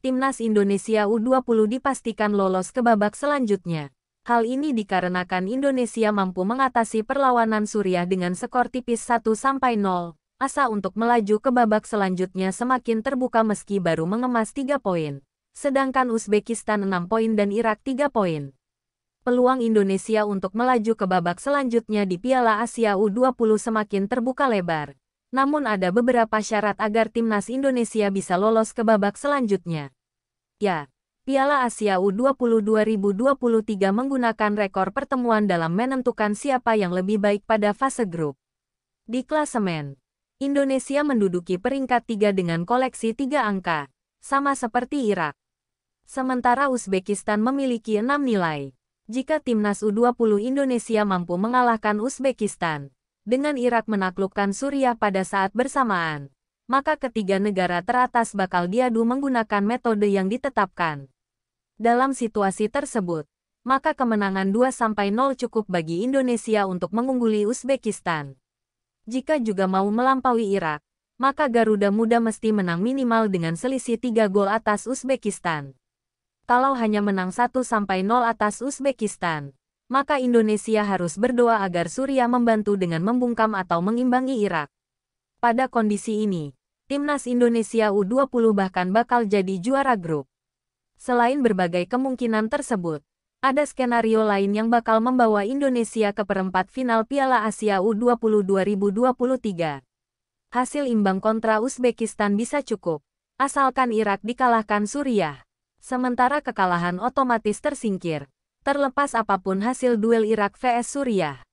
timnas Indonesia U20 dipastikan lolos ke babak selanjutnya. Hal ini dikarenakan Indonesia mampu mengatasi perlawanan Suriah dengan skor tipis 1-0. Asa untuk melaju ke babak selanjutnya semakin terbuka meski baru mengemas 3 poin. Sedangkan Uzbekistan 6 poin dan Irak 3 poin. Peluang Indonesia untuk melaju ke babak selanjutnya di Piala Asia U20 semakin terbuka lebar namun ada beberapa syarat agar timnas Indonesia bisa lolos ke babak selanjutnya. Ya, Piala Asia U20 2023 menggunakan rekor pertemuan dalam menentukan siapa yang lebih baik pada fase grup. Di klasemen, Indonesia menduduki peringkat 3 dengan koleksi 3 angka, sama seperti Irak. Sementara Uzbekistan memiliki 6 nilai. Jika timnas U20 Indonesia mampu mengalahkan Uzbekistan, dengan Irak menaklukkan Suriah pada saat bersamaan, maka ketiga negara teratas bakal diadu menggunakan metode yang ditetapkan. Dalam situasi tersebut, maka kemenangan 2-0 cukup bagi Indonesia untuk mengungguli Uzbekistan. Jika juga mau melampaui Irak, maka Garuda Muda mesti menang minimal dengan selisih 3 gol atas Uzbekistan. Kalau hanya menang 1-0 atas Uzbekistan, maka Indonesia harus berdoa agar Suriah membantu dengan membungkam atau mengimbangi Irak. Pada kondisi ini, timnas Indonesia U20 bahkan bakal jadi juara grup. Selain berbagai kemungkinan tersebut, ada skenario lain yang bakal membawa Indonesia ke perempat final Piala Asia U20 2023. Hasil imbang kontra Uzbekistan bisa cukup, asalkan Irak dikalahkan Suriah. Sementara kekalahan otomatis tersingkir terlepas apapun hasil duel Irak vs Suriah.